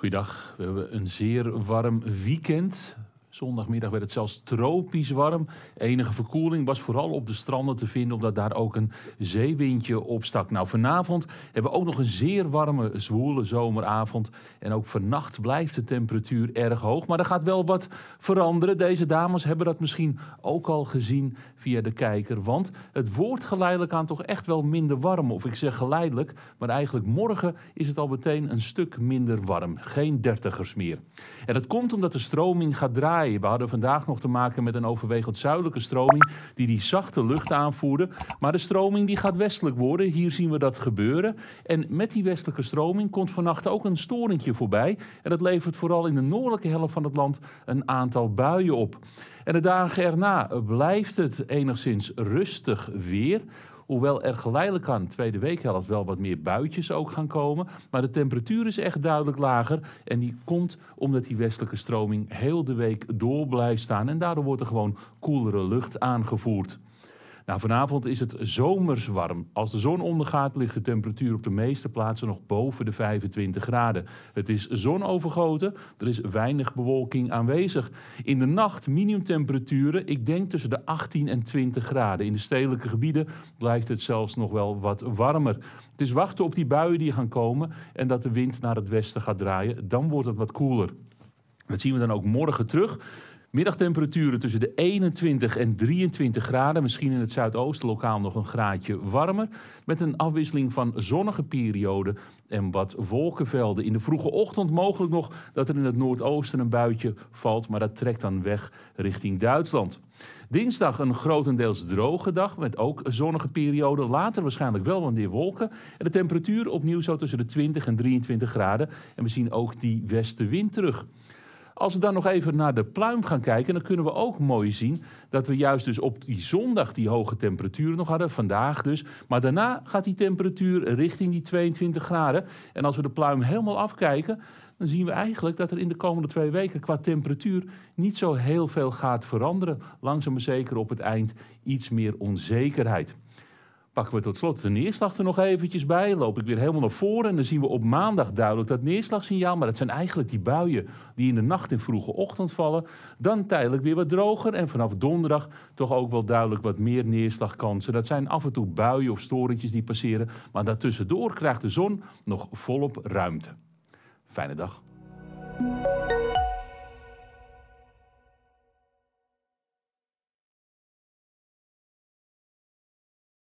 Goeiedag. We hebben een zeer warm weekend Zondagmiddag werd het zelfs tropisch warm. Enige verkoeling was vooral op de stranden te vinden, omdat daar ook een zeewindje opstak. Nou, vanavond hebben we ook nog een zeer warme, zwoele zomeravond. En ook vannacht blijft de temperatuur erg hoog. Maar er gaat wel wat veranderen. Deze dames hebben dat misschien ook al gezien via de kijker. Want het wordt geleidelijk aan toch echt wel minder warm. Of ik zeg geleidelijk, maar eigenlijk morgen is het al meteen een stuk minder warm. Geen dertigers meer. En dat komt omdat de stroming gaat draaien we hadden vandaag nog te maken met een overwegend zuidelijke stroming die die zachte lucht aanvoerde. Maar de stroming die gaat westelijk worden. Hier zien we dat gebeuren. En met die westelijke stroming komt vannacht ook een storingje voorbij. En dat levert vooral in de noordelijke helft van het land een aantal buien op. En de dagen erna blijft het enigszins rustig weer. Hoewel er geleidelijk aan de tweede weekhelft wel wat meer buitjes ook gaan komen. Maar de temperatuur is echt duidelijk lager. En die komt omdat die westelijke stroming heel de week door blijft staan. En daardoor wordt er gewoon koelere lucht aangevoerd. Nou, vanavond is het zomers warm. Als de zon ondergaat ligt de temperatuur op de meeste plaatsen nog boven de 25 graden. Het is zonovergoten, er is weinig bewolking aanwezig. In de nacht minimumtemperaturen, ik denk tussen de 18 en 20 graden. In de stedelijke gebieden blijft het zelfs nog wel wat warmer. Het is wachten op die buien die gaan komen en dat de wind naar het westen gaat draaien. Dan wordt het wat koeler. Dat zien we dan ook morgen terug. Middagtemperaturen tussen de 21 en 23 graden. Misschien in het zuidoosten lokaal nog een graadje warmer. Met een afwisseling van zonnige perioden en wat wolkenvelden. In de vroege ochtend mogelijk nog dat er in het noordoosten een buitje valt. Maar dat trekt dan weg richting Duitsland. Dinsdag een grotendeels droge dag met ook zonnige perioden. Later waarschijnlijk wel wat meer wolken. En de temperatuur opnieuw zo tussen de 20 en 23 graden. En we zien ook die westenwind terug. Als we dan nog even naar de pluim gaan kijken, dan kunnen we ook mooi zien dat we juist dus op die zondag die hoge temperaturen nog hadden, vandaag dus. Maar daarna gaat die temperatuur richting die 22 graden. En als we de pluim helemaal afkijken, dan zien we eigenlijk dat er in de komende twee weken qua temperatuur niet zo heel veel gaat veranderen. Langzaam maar zeker op het eind iets meer onzekerheid. Pakken we tot slot de neerslag er nog eventjes bij. Loop ik weer helemaal naar voren. En dan zien we op maandag duidelijk dat neerslagsignaal. Maar dat zijn eigenlijk die buien die in de nacht en vroege ochtend vallen. Dan tijdelijk weer wat droger. En vanaf donderdag toch ook wel duidelijk wat meer neerslagkansen. Dat zijn af en toe buien of storentjes die passeren. Maar daartussendoor krijgt de zon nog volop ruimte. Fijne dag.